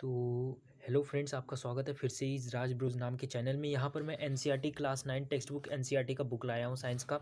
तो hello friends आपका स्वागत है फिर से इस राज ब्रूज नाम के चैनल में यहाँ पर मैं NCERT e class nine text book NCERT e का बुक लाया हूँ साइंस का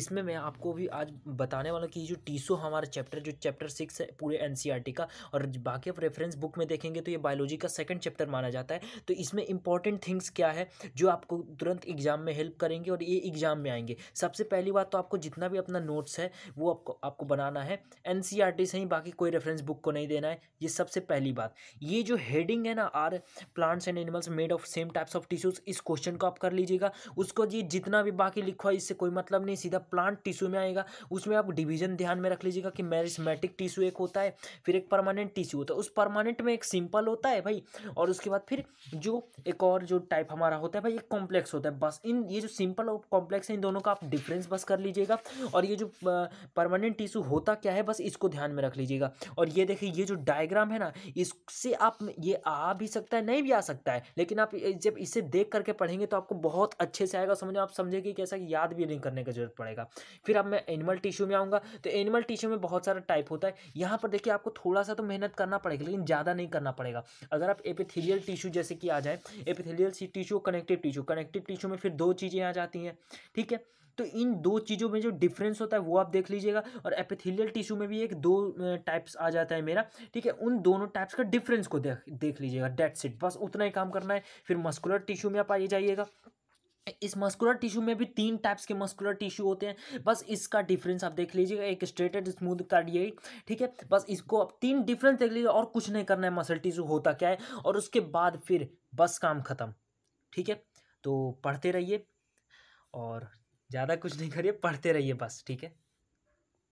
इसमें मैं आपको भी आज बताने वाला कि जो टीसो हमारा चैप्टर जो चैप्टर सिक्स है पूरे एनसीईआरटी e का और बाकी आप रेफरेंस बुक में देखेंगे तो ये बायोलॉजी का सेकेंड चैप्टर माना जाता है तो इसमें इंपॉर्टेंट थिंग्स क्या है जो आपको तुरंत एग्जाम में हेल्प करेंगे और ये एग्जाम में आएंगे सबसे पहली बात तो आपको जितना भी अपना नोट्स है वो आपको आपको बनाना है एन से ही बाकी कोई रेफरेंस बुक को नहीं देना है ये सबसे पहली बात ये जो हेडिंग है ना are plants and animals made of same types of tissues इस क्वेश्चन को आप कर लीजिएगा उसको ये जितना भी बाकी लिखो इससे कोई मतलब नहीं सीधा प्लांट टिश्यू में आएगा उसमें आप डिवीजन ध्यान में रख लीजिएगा कि मैरिस्मेटिक टिश्यू एक होता है फिर एक परमानेंट टिश्यू होता है उस परमानेंट में एक सिंपल होता है भाई और उसके बाद फिर जो एक और जो टाइप हमारा होता है भाई एक कॉम्प्लेक्स होता है बस इन ये जो सिंपल और कॉम्प्लेक्स है इन दोनों का आप डिफरेंस बस कर लीजिएगा और ये जो परमानेंट टिश्यू होता क्या है बस इसको ध्यान में रख लीजिएगा और ये देखिए ये जो डायग्राम है ना इससे आप ये आ भी सकता है नहीं भी आ सकता है लेकिन आप जब इसे देख करके पढ़ेंगे तो आपको बहुत अच्छे से आएगा समझो आप कि कैसा याद भी नहीं करने की जरूरत पड़ेगा फिर अब मैं एनिमल टिश्यू में आऊँगा तो एनिमल टिश्यू में बहुत सारा टाइप होता है यहाँ पर देखिए आपको थोड़ा सा तो मेहनत करना पड़ेगा लेकिन ज़्यादा नहीं करना पड़ेगा अगर आप एपिथेलियल टिश्यू जैसे कि आ जाए epithelial tissue connective tissue connective tissue में फिर दो चीज़ें आ जाती हैं ठीक है तो इन दो चीज़ों में जो डिफरेंस होता है वो आप देख लीजिएगा और एपिथिलियल टिश्यू में भी एक दो टाइप्स आ जाता है मेरा ठीक है उन दोनों टाइप्स का डिफरेंस को देख देख लीजिएगा डेट सिट बस उतना ही काम करना है फिर मस्कुलर टिश्यू में आप आइए जाइएगा इस मस्कुलर टिश्यू में भी तीन टाइप्स के मस्कुलर टिश्यू होते हैं बस इसका डिफरेंस आप देख लीजिएगा एक स्ट्रेटेड स्मूथ यही ठीक है बस इसको आप तीन डिफरेंस देख लीजिए और कुछ नहीं करना है मसल टिश्यू होता क्या है और उसके बाद फिर बस काम खत्म ठीक है तो पढ़ते रहिए और ज़्यादा कुछ नहीं करिए पढ़ते रहिए बस ठीक है